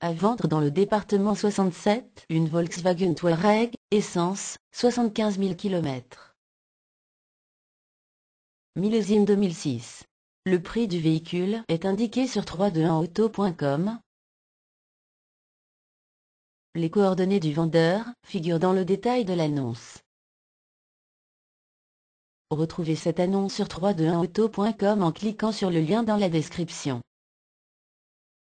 À vendre dans le département 67, une Volkswagen Touareg, essence, 75 000 km. Millésime 2006. Le prix du véhicule est indiqué sur 321auto.com. Les coordonnées du vendeur figurent dans le détail de l'annonce. Retrouvez cette annonce sur 321auto.com en cliquant sur le lien dans la description.